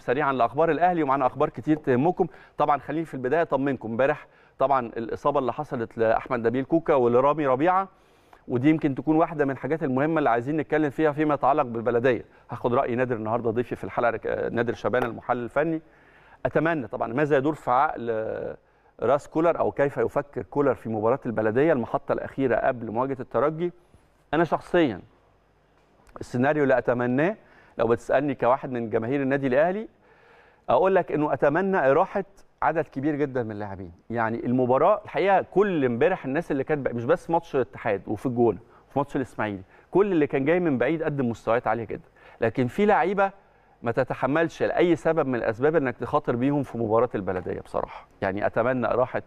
سريعا لاخبار الاهلي ومعانا اخبار كتير تهمكم طبعا خليني في البدايه اطمنكم امبارح طبعا الاصابه اللي حصلت لاحمد نبيل كوكا ولرامي ربيعه ودي يمكن تكون واحده من الحاجات المهمه اللي عايزين نتكلم فيها فيما يتعلق بالبلديه هاخد راي نادر النهارده ضيفي في الحلقه نادر شبان المحلل الفني اتمنى طبعا ماذا يدور في عقل راس كولر او كيف يفكر كولر في مباراه البلديه المحطه الاخيره قبل مواجهه الترجي انا شخصيا السيناريو اللي اتمناه لو بتسالني كواحد من جماهير النادي الاهلي اقول لك انه اتمنى اراحه عدد كبير جدا من اللاعبين يعني المباراه الحقيقه كل امبارح الناس اللي كانت مش بس ماتش الاتحاد وفي الجونه وفي ماتش الاسماعيلي كل اللي كان جاي من بعيد قدم مستويات عاليه جدا لكن في لعيبه ما تتحملش لاي سبب من الاسباب انك تخاطر بيهم في مباراه البلديه بصراحه يعني اتمنى اراحه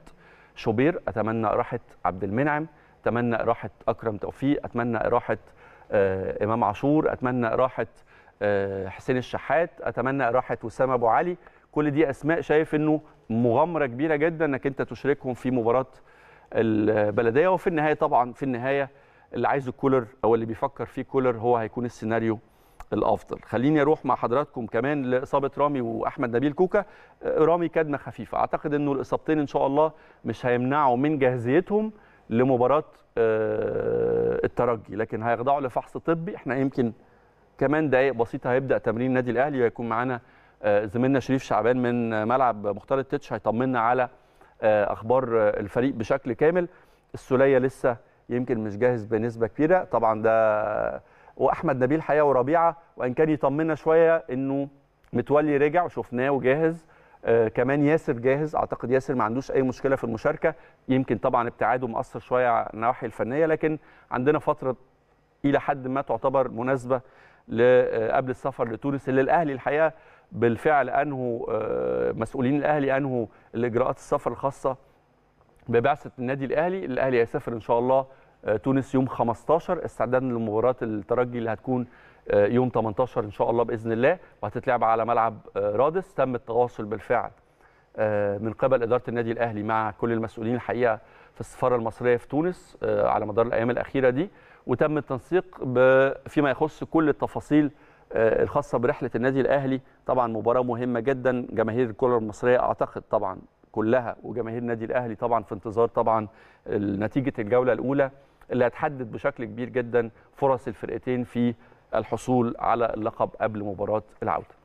شوبير اتمنى اراحه عبد المنعم اتمنى اراحه اكرم توفيق اتمنى اراحه آه، امام عاشور اتمنى اراحه آه، حسين الشحات اتمنى راحه وسام ابو علي كل دي اسماء شايف انه مغامره كبيره جدا انك انت تشركهم في مباراه البلديه وفي النهايه طبعا في النهايه اللي عايزه كولر او اللي بيفكر فيه كولر هو هيكون السيناريو الافضل خليني اروح مع حضراتكم كمان لاصابه رامي واحمد نبيل كوكا آه، رامي كدمه خفيفه اعتقد انه الاصابتين ان شاء الله مش هيمنعوا من جاهزيتهم لمباراه آه، الترجي لكن هيخضعوا لفحص طبي احنا يمكن كمان دقائق بسيطه هيبدا تمرين النادي الاهلي وهيكون معانا آه، زميلنا شريف شعبان من ملعب مختار التتش هيطمنا على آه، اخبار آه، الفريق بشكل كامل السوليه لسه يمكن مش جاهز بنسبه كبيره طبعا ده واحمد نبيل حياه وربيعه وان كان يطمنا شويه انه متولي رجع وشفناه وجاهز آه كمان ياسر جاهز اعتقد ياسر ما عندوش اي مشكله في المشاركه يمكن طبعا ابتعاده مأثر شويه على النواحي الفنيه لكن عندنا فتره الى حد ما تعتبر مناسبه آه، قبل السفر لتونس اللي الاهلي الحقيقه بالفعل انهوا آه، مسؤولين الاهلي انهوا الاجراءات السفر الخاصه ببعثه النادي الاهلي، الاهلي هيسافر ان شاء الله آه، تونس يوم 15 استعدادا لمباراه الترجي اللي هتكون يوم 18 ان شاء الله باذن الله وهتتلعب على ملعب رادس تم التواصل بالفعل آه، من قبل اداره النادي الاهلي مع كل المسؤولين الحقيقه في السفاره المصريه في تونس آه، على مدار الايام الاخيره دي وتم التنسيق فيما يخص كل التفاصيل آه، الخاصه برحله النادي الاهلي طبعا مباراه مهمه جدا جماهير الكره المصريه اعتقد طبعا كلها وجماهير النادي الاهلي طبعا في انتظار طبعا نتيجه الجوله الاولى اللي هتحدد بشكل كبير جدا فرص الفرقتين في الحصول على اللقب قبل مباراه العوده